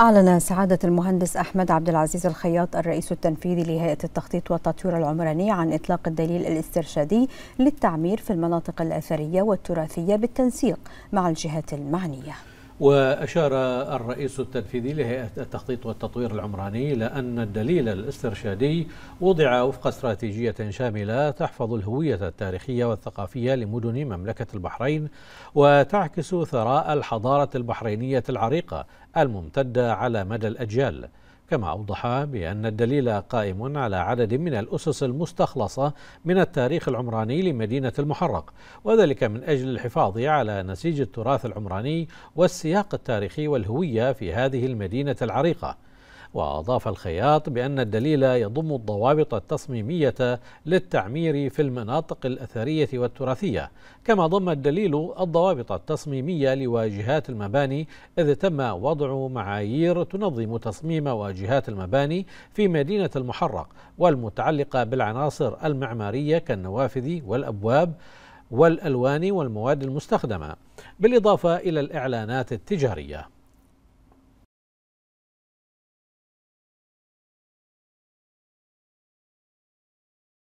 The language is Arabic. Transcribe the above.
أعلن سعادة المهندس أحمد عبد العزيز الخياط الرئيس التنفيذي لهيئة التخطيط والتطوير العمراني عن إطلاق الدليل الاسترشادي للتعمير في المناطق الأثرية والتراثية بالتنسيق مع الجهات المعنية وأشار الرئيس التنفيذي لهيئة التخطيط والتطوير العمراني إلى أن الدليل الاسترشادي وضع وفق استراتيجية شاملة تحفظ الهوية التاريخية والثقافية لمدن مملكة البحرين وتعكس ثراء الحضارة البحرينية العريقة الممتدة على مدى الأجيال كما أوضح بأن الدليل قائم على عدد من الأسس المستخلصة من التاريخ العمراني لمدينة المحرق وذلك من أجل الحفاظ على نسيج التراث العمراني والسياق التاريخي والهوية في هذه المدينة العريقة وأضاف الخياط بأن الدليل يضم الضوابط التصميمية للتعمير في المناطق الأثرية والتراثية كما ضم الدليل الضوابط التصميمية لواجهات المباني إذ تم وضع معايير تنظم تصميم واجهات المباني في مدينة المحرق والمتعلقة بالعناصر المعمارية كالنوافذ والأبواب والألوان والمواد المستخدمة بالإضافة إلى الإعلانات التجارية